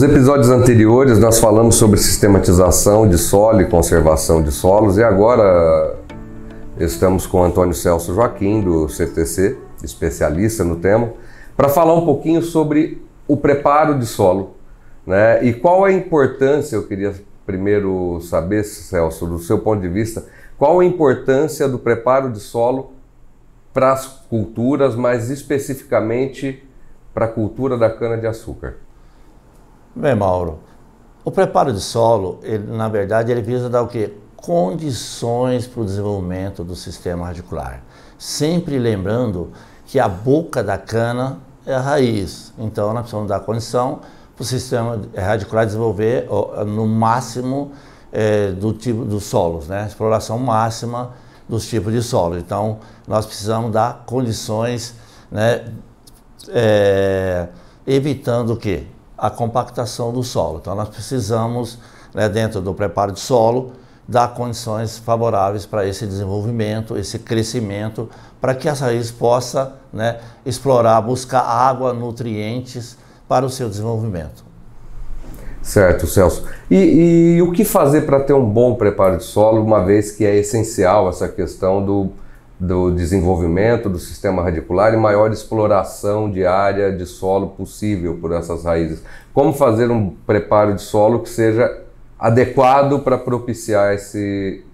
Nos episódios anteriores nós falamos sobre sistematização de solo e conservação de solos e agora estamos com o Antônio Celso Joaquim do CTC, especialista no tema, para falar um pouquinho sobre o preparo de solo, né? E qual a importância, eu queria primeiro saber, Celso, do seu ponto de vista, qual a importância do preparo de solo para as culturas, mas especificamente para a cultura da cana-de-açúcar? Bem, Mauro, o preparo de solo, ele, na verdade, ele visa dar o quê? Condições para o desenvolvimento do sistema radicular. Sempre lembrando que a boca da cana é a raiz. Então, nós precisamos dar condição para o sistema radicular desenvolver ó, no máximo é, do tipo dos solos, né? Exploração máxima dos tipos de solo. Então, nós precisamos dar condições, né? É, evitando o quê? a compactação do solo. Então nós precisamos, né, dentro do preparo de solo, dar condições favoráveis para esse desenvolvimento, esse crescimento, para que essa raiz possa né, explorar, buscar água, nutrientes para o seu desenvolvimento. Certo, Celso. E, e o que fazer para ter um bom preparo de solo, uma vez que é essencial essa questão do do desenvolvimento do sistema radicular e maior exploração de área de solo possível por essas raízes. Como fazer um preparo de solo que seja adequado para propiciar esse,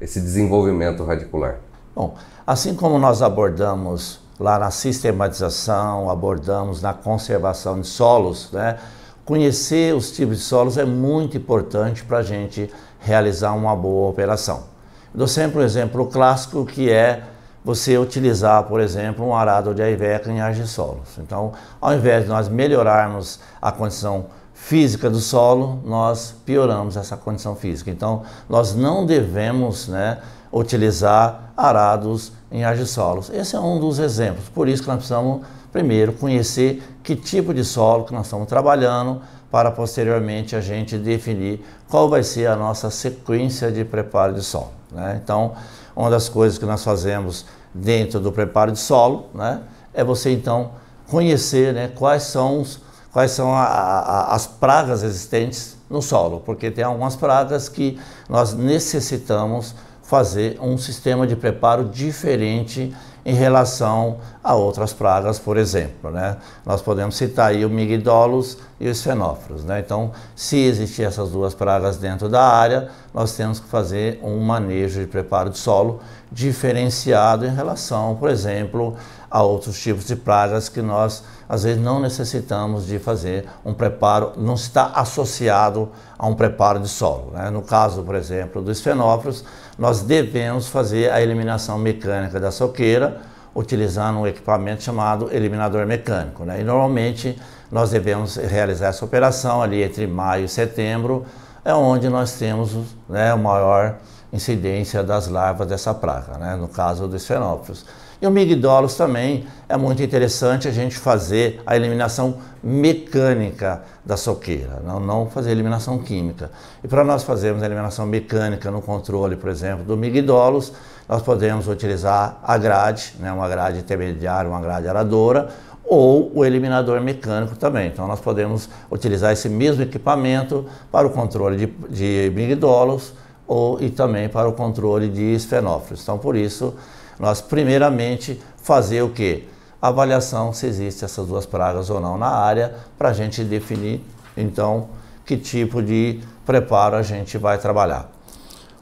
esse desenvolvimento radicular? Bom, assim como nós abordamos lá na sistematização, abordamos na conservação de solos, né? Conhecer os tipos de solos é muito importante para a gente realizar uma boa operação. Eu dou sempre um exemplo clássico que é você utilizar, por exemplo, um arado de aiveca em argissolos. Então, ao invés de nós melhorarmos a condição física do solo, nós pioramos essa condição física. Então, nós não devemos né, utilizar arados em argissolos. Esse é um dos exemplos. Por isso que nós precisamos, primeiro, conhecer que tipo de solo que nós estamos trabalhando, para posteriormente a gente definir qual vai ser a nossa sequência de preparo de solo. Né? Então, uma das coisas que nós fazemos dentro do preparo de solo né, é você então conhecer né, quais são, os, quais são a, a, as pragas existentes no solo, porque tem algumas pragas que nós necessitamos fazer um sistema de preparo diferente em relação a outras pragas, por exemplo. Né? Nós podemos citar aí o migdolos e os fenóforos. Né? Então, se existir essas duas pragas dentro da área, nós temos que fazer um manejo de preparo de solo diferenciado em relação, por exemplo, a outros tipos de pragas que nós às vezes não necessitamos de fazer um preparo, não está associado a um preparo de solo. Né? No caso, por exemplo, dos fenóforos, nós devemos fazer a eliminação mecânica da soqueira utilizando um equipamento chamado eliminador mecânico. Né? E normalmente nós devemos realizar essa operação ali entre maio e setembro, é onde nós temos né, a maior incidência das larvas dessa praga, né? no caso dos fenófilos. E o migdolos também é muito interessante a gente fazer a eliminação mecânica da soqueira, não, não fazer eliminação química. E para nós fazermos a eliminação mecânica no controle, por exemplo, do migdolos, nós podemos utilizar a grade, né, uma grade intermediária, uma grade aradora, ou o eliminador mecânico também. Então nós podemos utilizar esse mesmo equipamento para o controle de, de migdolos ou, e também para o controle de esfenófilos. Então por isso nós primeiramente fazer o que? Avaliação se existem essas duas pragas ou não na área, para a gente definir então que tipo de preparo a gente vai trabalhar.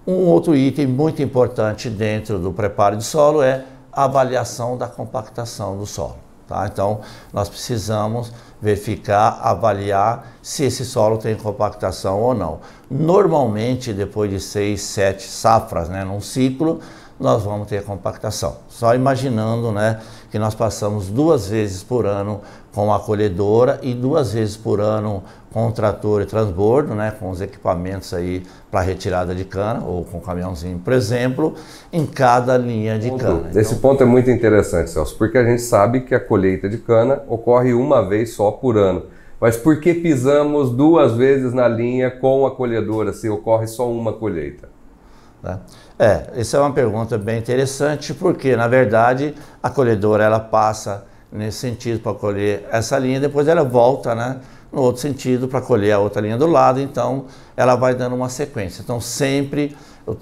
Um outro item muito importante dentro do preparo de solo é a avaliação da compactação do solo. Tá? Então, nós precisamos verificar, avaliar se esse solo tem compactação ou não. Normalmente, depois de seis, sete safras né, num ciclo, nós vamos ter compactação. Só imaginando né, que nós passamos duas vezes por ano com a colhedora e duas vezes por ano com o trator e transbordo, né, com os equipamentos aí para retirada de cana ou com o caminhãozinho, por exemplo, em cada linha de cana. Esse então, ponto é muito interessante, Celso, porque a gente sabe que a colheita de cana ocorre uma vez só por ano. Mas por que pisamos duas vezes na linha com a colhedora se ocorre só uma colheita? Tá? É, essa é uma pergunta bem interessante, porque, na verdade, a colhedora ela passa nesse sentido para colher essa linha, depois ela volta né, no outro sentido para colher a outra linha do lado, então ela vai dando uma sequência. Então, sempre,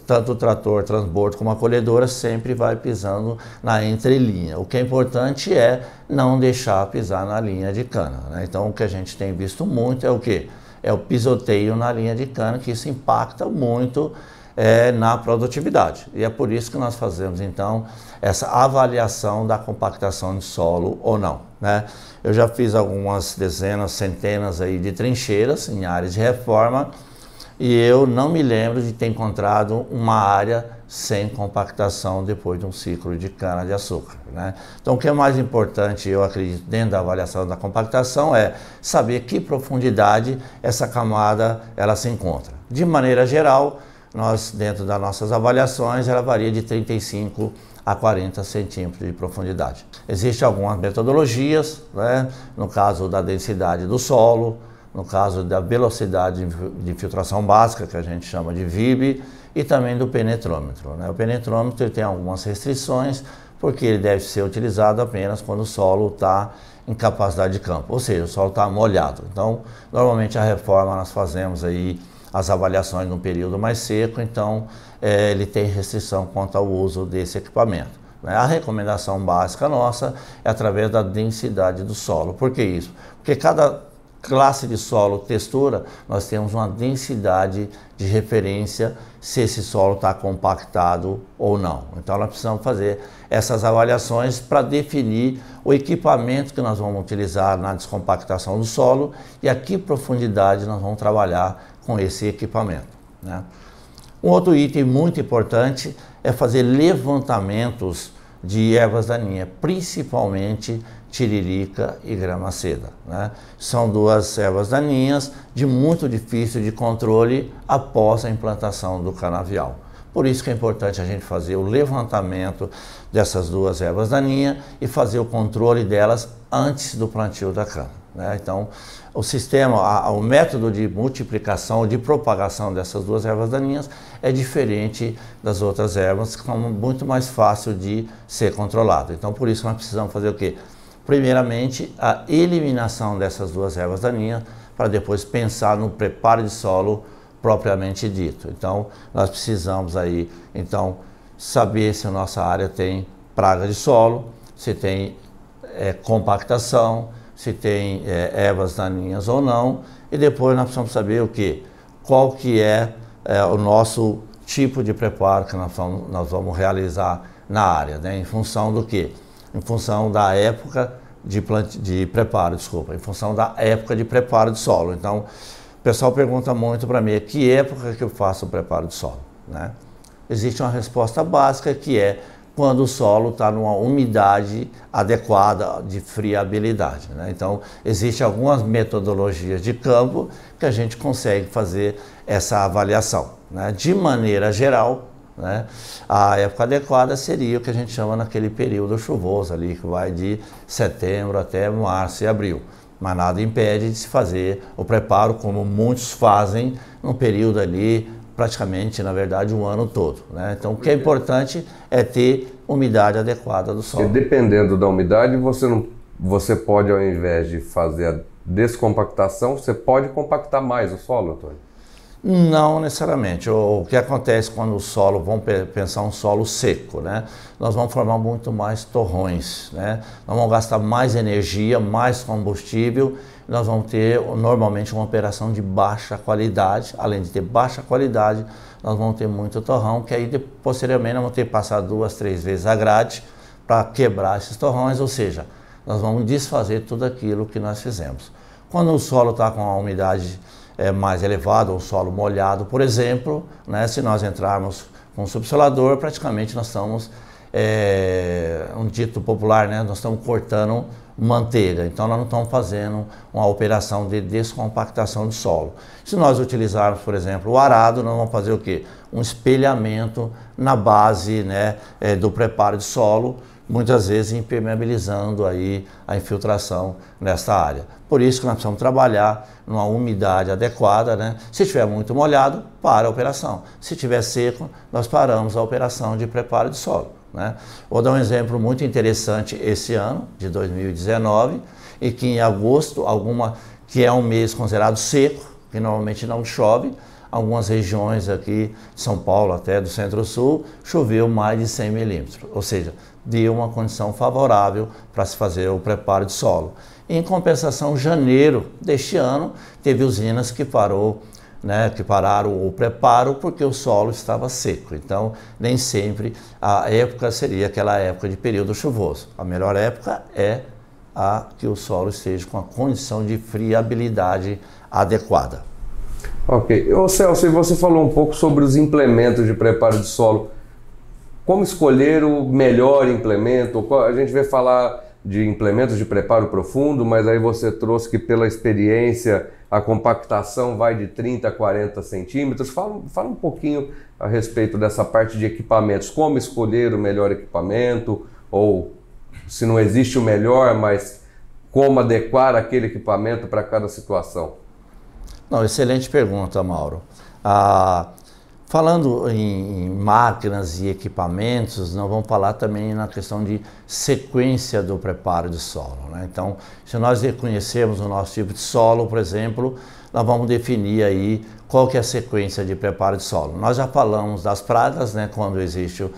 tanto o trator transbordo como a colhedora, sempre vai pisando na entrelinha. O que é importante é não deixar pisar na linha de cana. Né? Então, o que a gente tem visto muito é o que? É o pisoteio na linha de cana, que isso impacta muito é, na produtividade. E é por isso que nós fazemos, então, essa avaliação da compactação de solo ou não. Né? Eu já fiz algumas dezenas, centenas aí de trincheiras em áreas de reforma e eu não me lembro de ter encontrado uma área sem compactação depois de um ciclo de cana-de-açúcar. Né? Então, o que é mais importante, eu acredito, dentro da avaliação da compactação é saber que profundidade essa camada ela se encontra. De maneira geral, nós, dentro das nossas avaliações, ela varia de 35 a 40 centímetros de profundidade. Existem algumas metodologias, né? no caso da densidade do solo, no caso da velocidade de infiltração básica, que a gente chama de VIB, e também do penetrômetro. Né? O penetrômetro tem algumas restrições, porque ele deve ser utilizado apenas quando o solo está em capacidade de campo, ou seja, o solo está molhado. Então, normalmente a reforma nós fazemos aí as avaliações num período mais seco, então é, ele tem restrição quanto ao uso desse equipamento. Né? A recomendação básica nossa é através da densidade do solo. Por que isso? Porque cada classe de solo, textura, nós temos uma densidade de referência se esse solo está compactado ou não. Então nós precisamos fazer essas avaliações para definir o equipamento que nós vamos utilizar na descompactação do solo e a que profundidade nós vamos trabalhar com esse equipamento. Né? Um outro item muito importante é fazer levantamentos de ervas daninhas, principalmente tiririca e gramaceda. Né? São duas ervas daninhas de muito difícil de controle após a implantação do canavial. Por isso que é importante a gente fazer o levantamento dessas duas ervas daninhas e fazer o controle delas antes do plantio da cana. Né? Então, o sistema, a, o método de multiplicação, de propagação dessas duas ervas daninhas é diferente das outras ervas, que são muito mais fácil de ser controlado. Então, por isso nós precisamos fazer o quê? Primeiramente, a eliminação dessas duas ervas daninhas, para depois pensar no preparo de solo propriamente dito. Então, nós precisamos aí, então, saber se a nossa área tem praga de solo, se tem é, compactação, se tem é, ervas daninhas ou não, e depois nós precisamos saber o que, qual que é, é, o nosso tipo de preparo que nós vamos, nós vamos realizar na área, né? em função do que? Em função da época de, plant... de preparo, desculpa, em função da época de preparo de solo. Então, o pessoal pergunta muito para mim, que época que eu faço o preparo de solo? Né? Existe uma resposta básica que é quando o solo está numa umidade adequada de friabilidade. Né? Então, existem algumas metodologias de campo que a gente consegue fazer essa avaliação. Né? De maneira geral, né? a época adequada seria o que a gente chama naquele período chuvoso ali, que vai de setembro até março e abril. Mas nada impede de se fazer o preparo, como muitos fazem, no período ali praticamente, na verdade, um ano todo. Né? Então, o que é importante é ter umidade adequada do solo. E dependendo da umidade, você, não, você pode, ao invés de fazer a descompactação, você pode compactar mais o solo, Antônio? Não necessariamente. O, que acontece quando o solo, vamos pensar um solo seco, né? Nós vamos formar muito mais torrões, né? Nós vamos gastar mais energia, mais combustível nós vamos ter normalmente uma operação de baixa qualidade. Além de ter baixa qualidade, nós vamos ter muito torrão, que aí posteriormente nós vamos ter que passar duas, três vezes a grade para quebrar esses torrões, ou seja, nós vamos desfazer tudo aquilo que nós fizemos. Quando o solo está com a umidade é, mais elevada, um solo molhado, por exemplo, né, se nós entrarmos com subsolador, praticamente nós estamos, é, um dito popular, né, nós estamos cortando manter. Então, nós não estamos fazendo uma operação de descompactação de solo. Se nós utilizarmos, por exemplo, o arado, nós vamos fazer o quê? Um espelhamento na base né, é, do preparo de solo, muitas vezes impermeabilizando aí a infiltração nessa área. Por isso que nós precisamos trabalhar numa umidade adequada, né? Se estiver muito molhado, para a operação. Se estiver seco, nós paramos a operação de preparo de solo. Né? Vou dar um exemplo muito interessante esse ano, de 2019, e que em agosto, alguma, que é um mês considerado seco, que normalmente não chove, algumas regiões aqui, São Paulo até do centro-sul, choveu mais de 100 milímetros, ou seja, deu uma condição favorável para se fazer o preparo de solo. Em compensação, janeiro deste ano, teve usinas que parou né, que pararam o preparo porque o solo estava seco. Então, nem sempre a época seria aquela época de período chuvoso. A melhor época é a que o solo esteja com a condição de friabilidade adequada. Ok. Ô Celso, você falou um pouco sobre os implementos de preparo de solo. Como escolher o melhor implemento? A gente vê falar de implementos de preparo profundo, mas aí você trouxe que pela experiência a compactação vai de 30 a 40 centímetros. Fala, fala um pouquinho a respeito dessa parte de equipamentos, como escolher o melhor equipamento, ou se não existe o melhor, mas como adequar aquele equipamento para cada situação. Não, excelente pergunta, Mauro. Ah, Falando em máquinas e equipamentos, nós vamos falar também na questão de sequência do preparo de solo. Né? Então, se nós reconhecemos o nosso tipo de solo, por exemplo, nós vamos definir aí qual que é a sequência de preparo de solo. Nós já falamos das pragas, né? quando existe,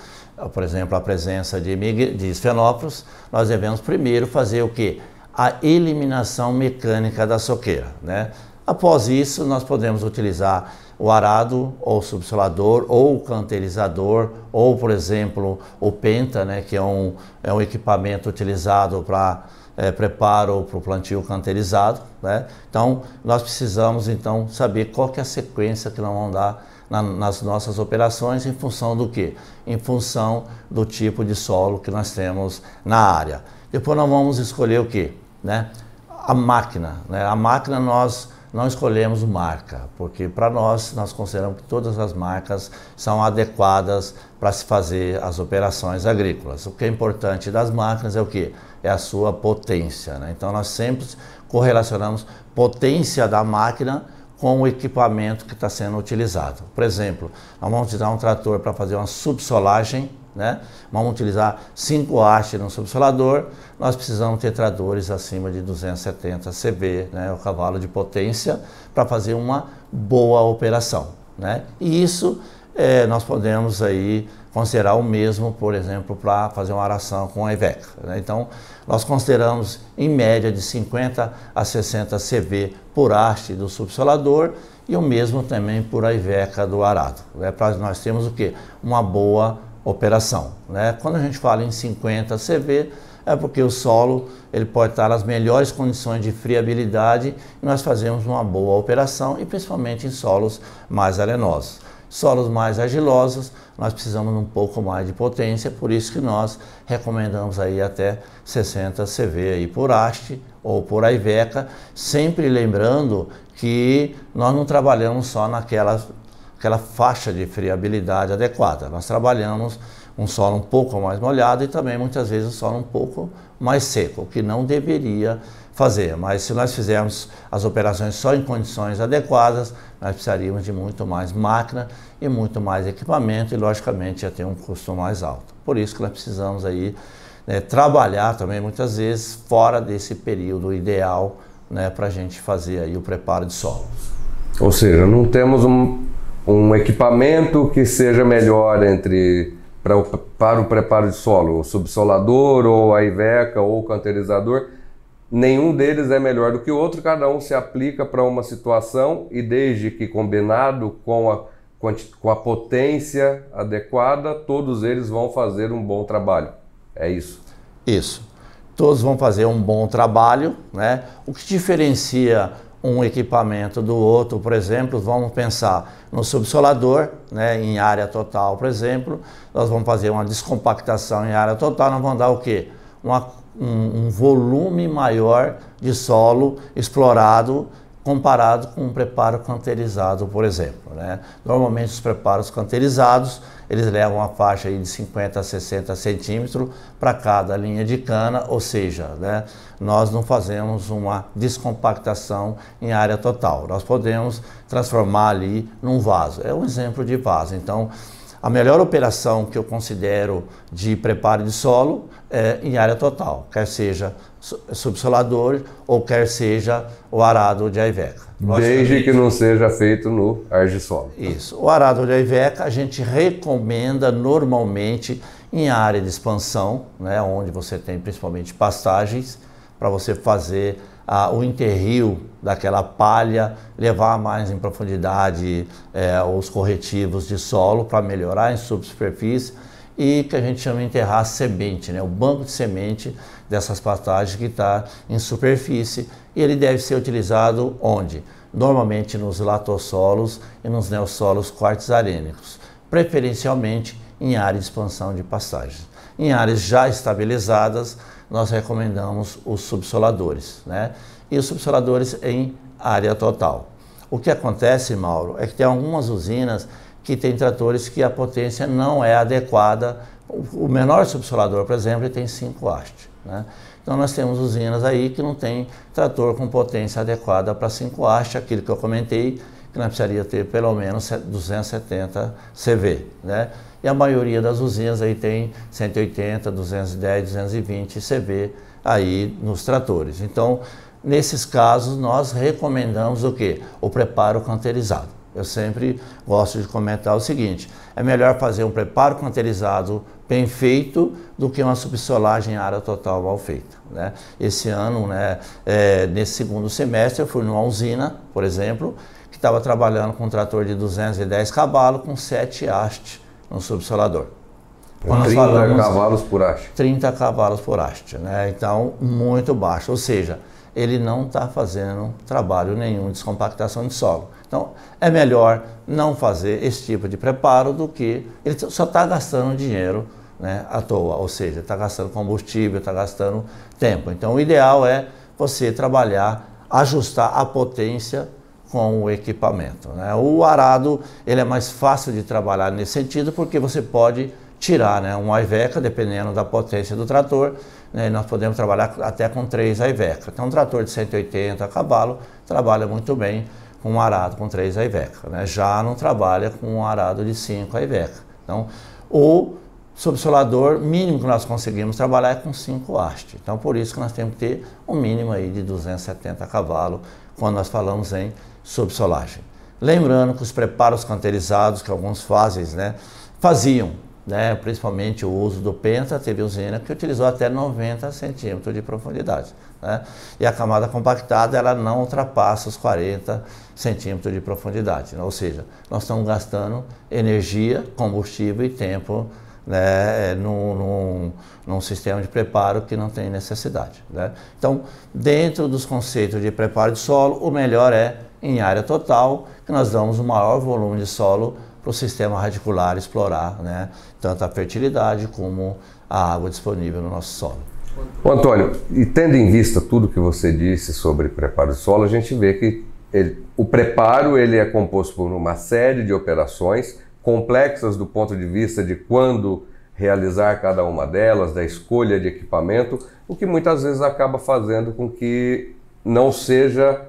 por exemplo, a presença de, de nós devemos primeiro fazer o quê? A eliminação mecânica da soqueira. Né? Após isso, nós podemos utilizar o arado ou subsolador ou o canterizador ou por exemplo o penta né, que é um, é um equipamento utilizado para é, preparo para o plantio canterizado né? então nós precisamos então saber qual que é a sequência que nós vamos dar na, nas nossas operações em função do que em função do tipo de solo que nós temos na área depois nós vamos escolher o que né? a máquina né? a máquina nós não escolhemos marca, porque para nós, nós consideramos que todas as marcas são adequadas para se fazer as operações agrícolas. O que é importante das máquinas é o que? É a sua potência. Né? Então nós sempre correlacionamos potência da máquina com o equipamento que está sendo utilizado. Por exemplo, nós vamos utilizar um trator para fazer uma subsolagem né? Vamos utilizar 5 hastes no subsolador, nós precisamos ter tradores acima de 270 cv, né? É o cavalo de potência, para fazer uma boa operação. Né? E isso é, nós podemos aí considerar o mesmo, por exemplo, para fazer uma aração com a Iveca. Né? Então, nós consideramos em média de 50 a 60 CV por haste do subsolador e o mesmo também por a Iveca do arado. Né? Para nós temos o que? Uma boa operação. Né? Quando a gente fala em 50 CV, é porque o solo ele pode estar nas melhores condições de friabilidade e nós fazemos uma boa operação e principalmente em solos mais arenosos. Solos mais argilosos, nós precisamos um pouco mais de potência, por isso que nós recomendamos aí até 60 CV aí por haste ou por Iveca, sempre lembrando que nós não trabalhamos só naquelas aquela faixa de friabilidade adequada. Nós trabalhamos um solo um pouco mais molhado e também muitas vezes um solo um pouco mais seco, o que não deveria fazer. Mas se nós fizermos as operações só em condições adequadas, nós precisaríamos de muito mais máquina e muito mais equipamento e logicamente ia ter um custo mais alto. Por isso que nós precisamos aí né, trabalhar também muitas vezes fora desse período ideal né, para a gente fazer aí o preparo de solos. Ou seja, não temos um um equipamento que seja melhor entre para o, para o preparo de solo, o subsolador ou a Iveca ou o canterizador, nenhum deles é melhor do que o outro, cada um se aplica para uma situação e desde que combinado com a, com a potência adequada, todos eles vão fazer um bom trabalho. É isso. Isso. Todos vão fazer um bom trabalho, né? O que diferencia um equipamento do outro, por exemplo, vamos pensar no subsolador, né, em área total, por exemplo, nós vamos fazer uma descompactação em área total, nós vamos dar o quê? Uma, um, um volume maior de solo explorado comparado com um preparo canterizado, por exemplo. Né? Normalmente os preparos canterizados eles levam uma faixa de 50 a 60 centímetros para cada linha de cana, ou seja, né, nós não fazemos uma descompactação em área total. Nós podemos transformar ali num vaso. É um exemplo de vaso. Então, a melhor operação que eu considero de preparo de solo é em área total, quer seja subsolador ou quer seja o arado de aiveca. Desde que não seja feito no argissolo. Isso. O arado de aiveca a gente recomenda normalmente em área de expansão, né, onde você tem principalmente pastagens, para você fazer ah, o interrio daquela palha, levar mais em profundidade eh, os corretivos de solo para melhorar em subsuperfície e que a gente chama de enterrar semente, né? o banco de semente dessas pastagens que está em superfície. E ele deve ser utilizado onde? Normalmente nos latossolos e nos neossolos arênicos, preferencialmente em área de expansão de pastagens. Em áreas já estabilizadas, nós recomendamos os subsoladores, né? E os subsoladores em área total. O que acontece, Mauro, é que tem algumas usinas que têm tratores que a potência não é adequada. O menor subsolador, por exemplo, tem 5 hastes, né? Então nós temos usinas aí que não tem trator com potência adequada para 5 hastes, aquilo que eu comentei, que nós precisaria ter pelo menos 270 CV, né? e a maioria das usinas aí tem 180, 210, 220 CV aí nos tratores. Então, nesses casos, nós recomendamos o quê? O preparo canterizado. Eu sempre gosto de comentar o seguinte: é melhor fazer um preparo canterizado bem feito do que uma subsolagem em área total mal feita. Né? Esse ano, né, é, nesse segundo semestre, eu fui numa usina, por exemplo, que estava trabalhando com um trator de 210 cavalos com 7 hastes no subsolador. Quando 30 falamos, cavalos por haste. 30 cavalos por haste, né? Então, muito baixo. Ou seja, ele não está fazendo trabalho nenhum de descompactação de solo. Então, é melhor não fazer esse tipo de preparo do que ele só está gastando dinheiro né, à toa, ou seja, está gastando combustível, está gastando tempo. Então, o ideal é você trabalhar, ajustar a potência com o equipamento. Né? O arado ele é mais fácil de trabalhar nesse sentido porque você pode tirar né, uma Iveca dependendo da potência do trator, né, nós podemos trabalhar até com três Iveca. Então um trator de 180 cavalos trabalha muito bem com um arado com três Iveca, né? já não trabalha com um arado de cinco Iveca. Então, o subsolador mínimo que nós conseguimos trabalhar é com 5 hastes. Então, por isso que nós temos que ter um mínimo aí de 270 cavalos quando nós falamos em sob solagem. Lembrando que os preparos canterizados que alguns fazem, né, faziam, né, principalmente o uso do penta, teve usina que utilizou até 90 centímetros de profundidade. Né? E a camada compactada ela não ultrapassa os 40 centímetros de profundidade. Né, ou seja, nós estamos gastando energia, combustível e tempo né, é, num, num, num, sistema de preparo que não tem necessidade. Né? Então, dentro dos conceitos de preparo de solo, o melhor é em área total, que nós damos o maior volume de solo para o sistema radicular explorar, né? tanto a fertilidade como a água disponível no nosso solo. Antônio, e tendo em vista tudo que você disse sobre preparo do solo, a gente vê que ele, o preparo ele é composto por uma série de operações complexas do ponto de vista de quando realizar cada uma delas, da escolha de equipamento, o que muitas vezes acaba fazendo com que não seja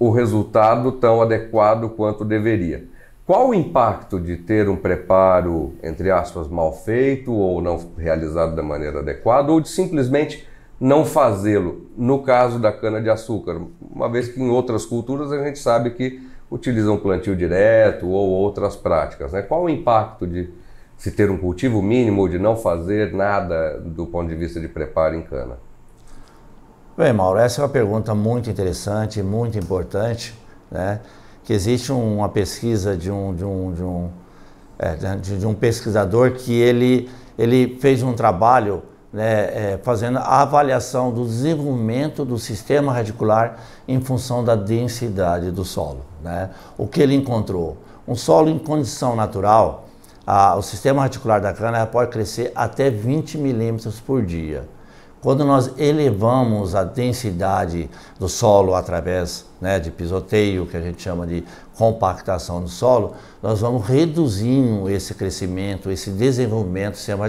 o resultado tão adequado quanto deveria. Qual o impacto de ter um preparo, entre aspas, mal feito ou não realizado da maneira adequada, ou de simplesmente não fazê-lo, no caso da cana-de-açúcar, uma vez que em outras culturas a gente sabe que utilizam plantio direto ou outras práticas. Né? Qual o impacto de se ter um cultivo mínimo ou de não fazer nada do ponto de vista de preparo em cana? Bem, Mauro, essa é uma pergunta muito interessante, muito importante, né? Que existe uma pesquisa de um, de um, de um, é, de, de, um pesquisador que ele, ele fez um trabalho né, é, fazendo a avaliação do desenvolvimento do sistema radicular em função da densidade do solo. Né? O que ele encontrou? Um solo em condição natural, a, o sistema radicular da cana pode crescer até 20 milímetros por dia. Quando nós elevamos a densidade do solo através né, de pisoteio, que a gente chama de compactação do solo, nós vamos reduzindo esse crescimento, esse desenvolvimento sistema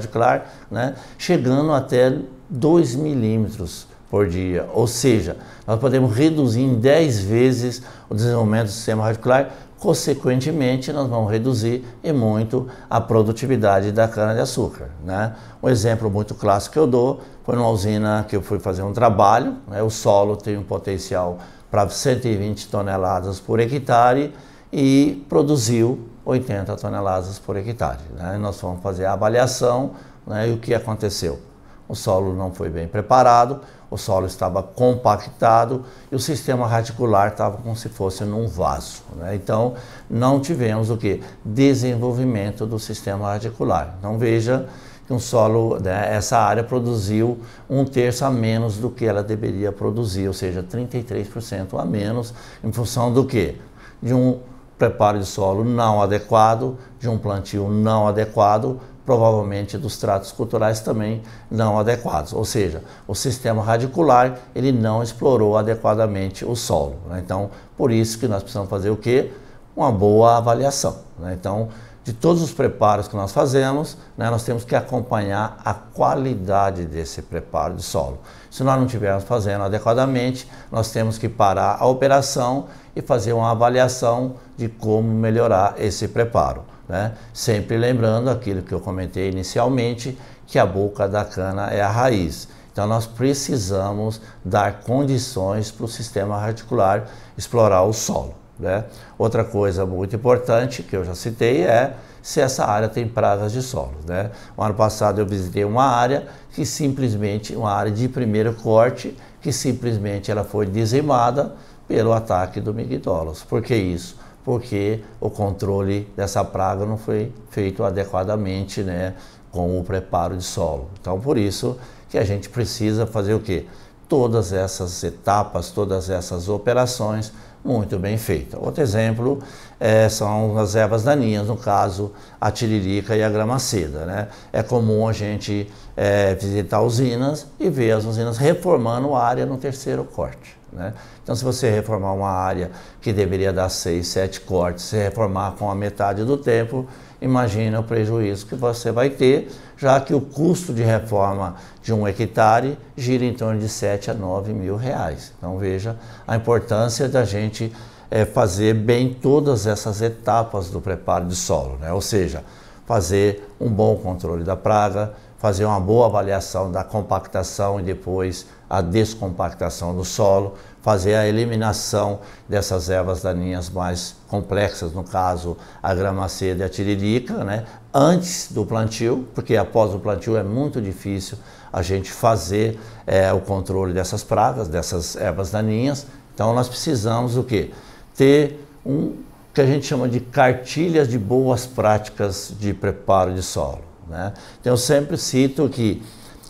né, chegando até 2 milímetros por dia. Ou seja, nós podemos reduzir em 10 vezes o desenvolvimento do sistema radicular, consequentemente nós vamos reduzir e muito a produtividade da cana-de-açúcar. Né? Um exemplo muito clássico que eu dou foi numa usina que eu fui fazer um trabalho, né? o solo tem um potencial para 120 toneladas por hectare e produziu 80 toneladas por hectare. Né? Nós fomos fazer a avaliação né? e o que aconteceu. O solo não foi bem preparado, o solo estava compactado e o sistema radicular estava como se fosse num vaso. Né? Então, não tivemos o que? Desenvolvimento do sistema radicular. Então, veja um solo, né, essa área produziu um terço a menos do que ela deveria produzir, ou seja, 33% a menos, em função do quê? De um preparo de solo não adequado, de um plantio não adequado, provavelmente dos tratos culturais também não adequados. Ou seja, o sistema radicular ele não explorou adequadamente o solo. Né? Então, por isso que nós precisamos fazer o quê? Uma boa avaliação. Né? Então, de todos os preparos que nós fazemos, né, nós temos que acompanhar a qualidade desse preparo de solo. Se nós não estivermos fazendo adequadamente, nós temos que parar a operação e fazer uma avaliação de como melhorar esse preparo. Né? Sempre lembrando aquilo que eu comentei inicialmente, que a boca da cana é a raiz. Então nós precisamos dar condições para o sistema radicular explorar o solo. Né? Outra coisa muito importante que eu já citei é se essa área tem pragas de solo. Né? O ano passado eu visitei uma área que simplesmente, uma área de primeiro corte, que simplesmente ela foi dizimada pelo ataque do migdolos. Por que isso? Porque o controle dessa praga não foi feito adequadamente né, com o preparo de solo. Então, por isso que a gente precisa fazer o quê? Todas essas etapas, todas essas operações muito bem feita. Outro exemplo é, são as ervas daninhas, no caso a tiririca e a gramaceda. Né? É comum a gente é, visitar usinas e ver as usinas reformando a área no terceiro corte. Né? Então, se você reformar uma área que deveria dar seis, sete cortes, se reformar com a metade do tempo, imagina o prejuízo que você vai ter, já que o custo de reforma de um hectare gira em torno de 7 a 9 mil reais. Então veja a importância da gente é, fazer bem todas essas etapas do preparo de solo, né? ou seja, fazer um bom controle da praga, fazer uma boa avaliação da compactação e depois a descompactação do solo, fazer a eliminação dessas ervas daninhas mais complexas, no caso a gramaceia e a tiririca, né? antes do plantio, porque após o plantio é muito difícil a gente fazer é, o controle dessas pragas, dessas ervas daninhas. Então nós precisamos o quê? Ter um que a gente chama de cartilhas de boas práticas de preparo de solo. Né? Então eu sempre cito que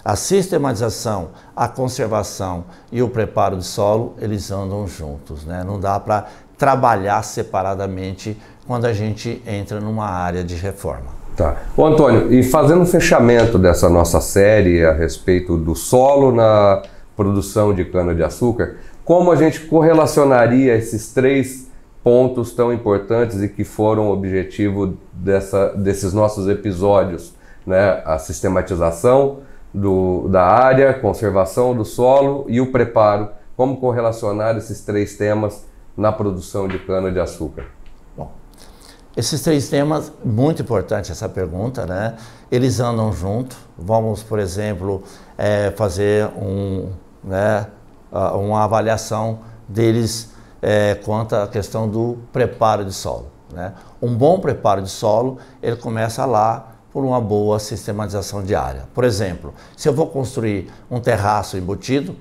a sistematização, a conservação e o preparo de solo, eles andam juntos, né? Não dá para trabalhar separadamente quando a gente entra numa área de reforma. Tá. Ô Antônio, e fazendo um fechamento dessa nossa série a respeito do solo na produção de cana-de-açúcar, como a gente correlacionaria esses três pontos tão importantes e que foram o objetivo dessa, desses nossos episódios? Né? A sistematização, do, da área, conservação do solo e o preparo. Como correlacionar esses três temas na produção de cana-de-açúcar? Bom, esses três temas, muito importante essa pergunta, né? Eles andam junto. Vamos, por exemplo, é, fazer um, né, uma avaliação deles é, quanto à questão do preparo de solo. Né? Um bom preparo de solo, ele começa lá por uma boa sistematização diária. Por exemplo, se eu vou construir um terraço embutido,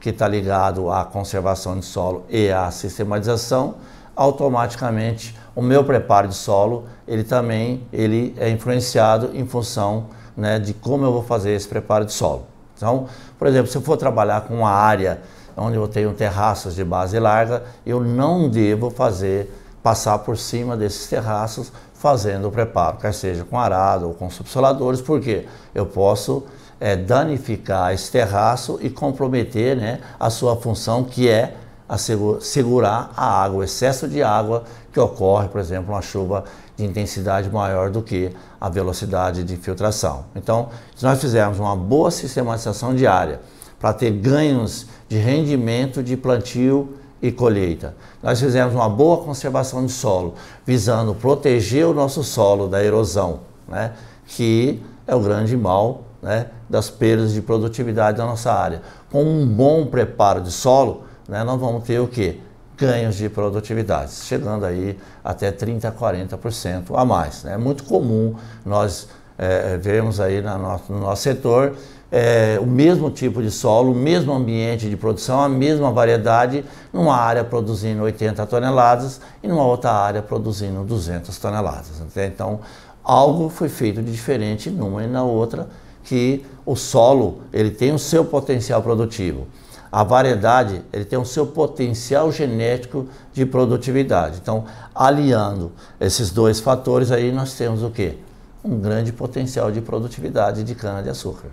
que está ligado à conservação de solo e à sistematização, automaticamente o meu preparo de solo ele também ele é influenciado em função né, de como eu vou fazer esse preparo de solo. Então, por exemplo, se eu for trabalhar com uma área onde eu tenho terraços de base larga, eu não devo fazer passar por cima desses terraços fazendo o preparo, quer seja com arado ou com subsoladores, porque eu posso é, danificar esse terraço e comprometer né, a sua função, que é assegurar segurar a água, o excesso de água que ocorre, por exemplo, uma chuva de intensidade maior do que a velocidade de filtração. Então, se nós fizermos uma boa sistematização diária para ter ganhos de rendimento de plantio e colheita. Nós fizemos uma boa conservação de solo, visando proteger o nosso solo da erosão, né? que é o grande mal né? das perdas de produtividade da nossa área. Com um bom preparo de solo, né? nós vamos ter o quê? Ganhos de produtividade, chegando aí até 30%, 40% a mais. Né. É né? muito comum nós é, eh, eh, vemos aí na no, no nosso setor é, o mesmo tipo de solo, o mesmo ambiente de produção, a mesma variedade, numa área produzindo 80 toneladas e numa outra área produzindo 200 toneladas. Então, algo foi feito de diferente numa e na outra, que o solo ele tem o seu potencial produtivo. A variedade ele tem o seu potencial genético de produtividade. Então, aliando esses dois fatores aí, nós temos o quê? Um grande potencial de produtividade de cana-de-açúcar.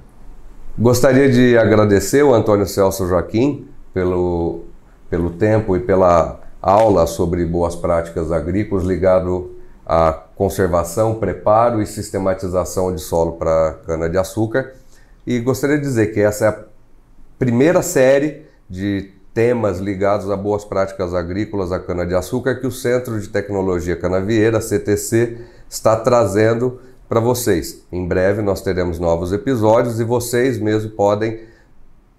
Gostaria de agradecer o Antônio Celso Joaquim pelo, pelo tempo e pela aula sobre boas práticas agrícolas ligado à conservação, preparo e sistematização de solo para cana-de-açúcar. E gostaria de dizer que essa é a primeira série de temas ligados a boas práticas agrícolas à cana-de-açúcar que o Centro de Tecnologia Canavieira, CTC, está trazendo para vocês. Em breve nós teremos novos episódios e vocês mesmo podem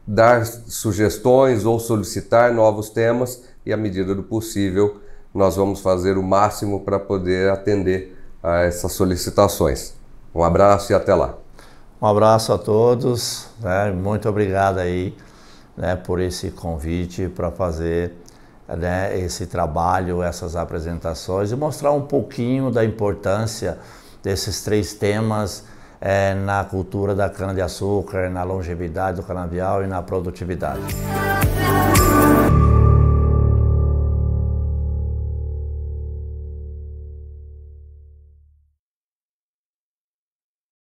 dar sugestões ou solicitar novos temas e à medida do possível nós vamos fazer o máximo para poder atender a essas solicitações. Um abraço e até lá. Um abraço a todos, né? muito obrigado aí né, por esse convite para fazer né, esse trabalho, essas apresentações e mostrar um pouquinho da importância desses três temas é, na cultura da cana-de-açúcar, na longevidade do canavial e na produtividade.